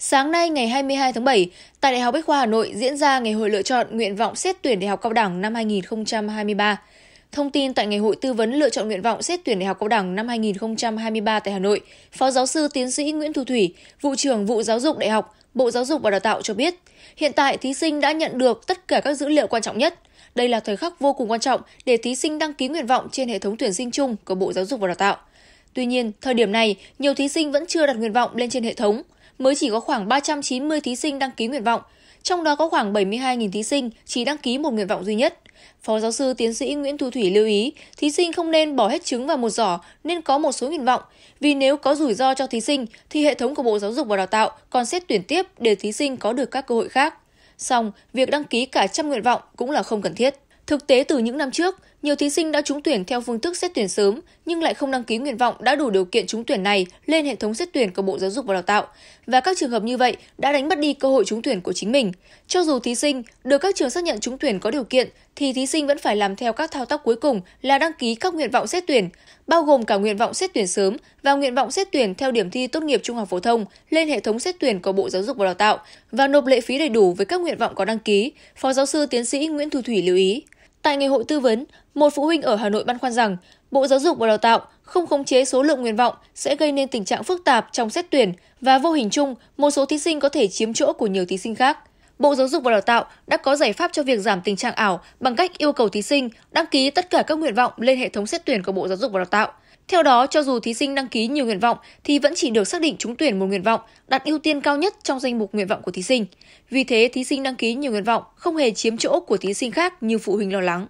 Sáng nay ngày 22 tháng 7, tại Đại học Bách khoa Hà Nội diễn ra ngày hội lựa chọn nguyện vọng xét tuyển đại học cao đẳng năm 2023. Thông tin tại ngày hội tư vấn lựa chọn nguyện vọng xét tuyển đại học cao đẳng năm 2023 tại Hà Nội, Phó giáo sư tiến sĩ Nguyễn Thu Thủy, vụ trưởng vụ giáo dục đại học, Bộ Giáo dục và Đào tạo cho biết, hiện tại thí sinh đã nhận được tất cả các dữ liệu quan trọng nhất. Đây là thời khắc vô cùng quan trọng để thí sinh đăng ký nguyện vọng trên hệ thống tuyển sinh chung của Bộ Giáo dục và Đào tạo. Tuy nhiên, thời điểm này, nhiều thí sinh vẫn chưa đặt nguyện vọng lên trên hệ thống – mới chỉ có khoảng 390 thí sinh đăng ký nguyện vọng, trong đó có khoảng 72.000 thí sinh chỉ đăng ký một nguyện vọng duy nhất. Phó giáo sư tiến sĩ Nguyễn Thu Thủy lưu ý, thí sinh không nên bỏ hết trứng vào một giỏ nên có một số nguyện vọng, vì nếu có rủi ro cho thí sinh thì hệ thống của Bộ Giáo dục và Đào tạo còn xét tuyển tiếp để thí sinh có được các cơ hội khác. Song, việc đăng ký cả trăm nguyện vọng cũng là không cần thiết. Thực tế từ những năm trước, nhiều thí sinh đã trúng tuyển theo phương thức xét tuyển sớm nhưng lại không đăng ký nguyện vọng đã đủ điều kiện trúng tuyển này lên hệ thống xét tuyển của Bộ Giáo dục và Đào tạo. Và các trường hợp như vậy đã đánh mất đi cơ hội trúng tuyển của chính mình. Cho dù thí sinh được các trường xác nhận trúng tuyển có điều kiện thì thí sinh vẫn phải làm theo các thao tác cuối cùng là đăng ký các nguyện vọng xét tuyển, bao gồm cả nguyện vọng xét tuyển sớm và nguyện vọng xét tuyển theo điểm thi tốt nghiệp trung học phổ thông lên hệ thống xét tuyển của Bộ Giáo dục và Đào tạo và nộp lệ phí đầy đủ với các nguyện vọng có đăng ký, Phó giáo sư tiến sĩ Nguyễn Thu Thủy lưu ý. Tại ngày hội tư vấn, một phụ huynh ở Hà Nội băn khoăn rằng Bộ Giáo dục và Đào tạo không khống chế số lượng nguyện vọng sẽ gây nên tình trạng phức tạp trong xét tuyển và vô hình chung một số thí sinh có thể chiếm chỗ của nhiều thí sinh khác. Bộ Giáo dục và Đào tạo đã có giải pháp cho việc giảm tình trạng ảo bằng cách yêu cầu thí sinh đăng ký tất cả các nguyện vọng lên hệ thống xét tuyển của Bộ Giáo dục và Đào tạo – theo đó, cho dù thí sinh đăng ký nhiều nguyện vọng thì vẫn chỉ được xác định trúng tuyển một nguyện vọng, đặt ưu tiên cao nhất trong danh mục nguyện vọng của thí sinh. Vì thế, thí sinh đăng ký nhiều nguyện vọng không hề chiếm chỗ của thí sinh khác như phụ huynh lo lắng.